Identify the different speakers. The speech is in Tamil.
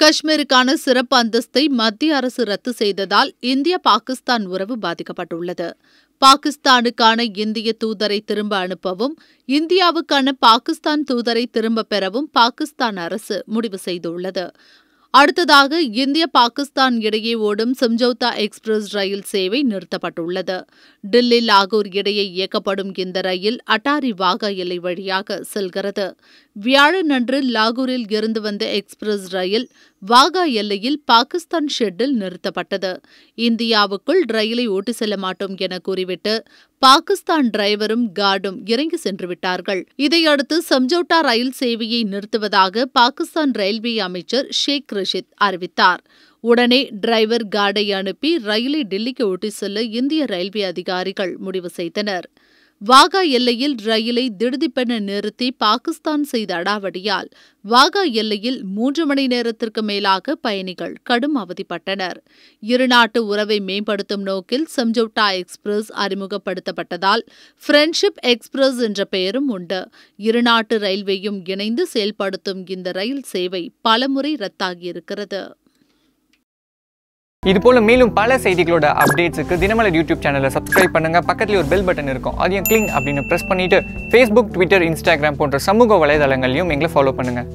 Speaker 1: காஷ்மீருக்கான சிறப்பு அந்தஸ்தை மத்திய அரசு ரத்து செய்ததால் இந்திய பாகிஸ்தான் உறவு பாதிக்கப்பட்டுள்ளது பாகிஸ்தானுக்கான இந்திய தூதரை திரும்ப அனுப்பவும் இந்தியாவுக்கான பாகிஸ்தான் தூதரை திரும்பப் பெறவும் பாகிஸ்தான் அரசு முடிவு செய்துள்ளது அடுத்ததாக இந்திய பாகிஸ்தான் இடையே ஓடும் சம்ஜௌதா எக்ஸ்பிரஸ் ரயில் சேவை நிறுத்தப்பட்டுள்ளது டில்லி லாகூர் இடையே இயக்கப்படும் இந்த ரயில் அட்டாரி வாகா எல்லை வழியாக செல்கிறது வியாழனன்று லாகூரில் இருந்து வந்த எக்ஸ்பிரஸ் ரயில் வாகா எல்லையில் பாகிஸ்தான் ஷெட்டில் நிறுத்தப்பட்டது இந்தியாவுக்குள் ரயிலை ஓட்டி செல்ல மாட்டோம் என கூறிவிட்டு பாகிஸ்தான் டிரைவரும் கார்டும் இறங்கி சென்று விட்டார்கள் இதையடுத்து சம்ஜோட்டா ரயில் சேவையை நிறுத்துவதாக பாகிஸ்தான் ரயில்வே அமைச்சர் ஷேக் ரிஷித் அறிவித்தார் உடனே டிரைவர் கார்டை அனுப்பி ரயிலை டெல்லிக்கு ஒட்டிச் செல்ல இந்திய ரயில்வே அதிகாரிகள் முடிவு செய்தனர் வாகா எல்லையில் ரயிலை திடுதிப்பென நிறுத்தி பாகிஸ்தான் செய்த அடாவடியால் வாகா எல்லையில் மூன்று மணி நேரத்திற்கு மேலாக பயணிகள் கடும் அவதிப்பட்டனர் இருநாட்டு உறவை மேம்படுத்தும் நோக்கில் சம்ஜோட்டா எக்ஸ்பிரஸ் அறிமுகப்படுத்தப்பட்டதால் ஃப்ரெண்ட்ஷிப் எக்ஸ்பிரஸ் என்ற பெயரும் உண்டு இருநாட்டு ரயில்வேயும் இணைந்து செயல்படுத்தும் இந்த ரயில் சேவை பலமுறை ரத்தாகியிருக்கிறது
Speaker 2: இது போல மேலும் பல செய்திகளோட அப்டேட்ஸுக்கு தினமலர் யூடியூப் சேனலை சப்ஸ்கிரைப் பண்ணுங்க பக்கத்துல ஒரு பெல் பட்டன் இருக்கும் அதையும் கிளிங் அப்படின்னு பிரஸ் பண்ணிட்டு ஃபேஸ்புக் ட்விட்டர் இன்ஸ்டாகிராம் போன்ற சமூக வலைதளங்களையும் எங்களை ஃபாலோ பண்ணுங்க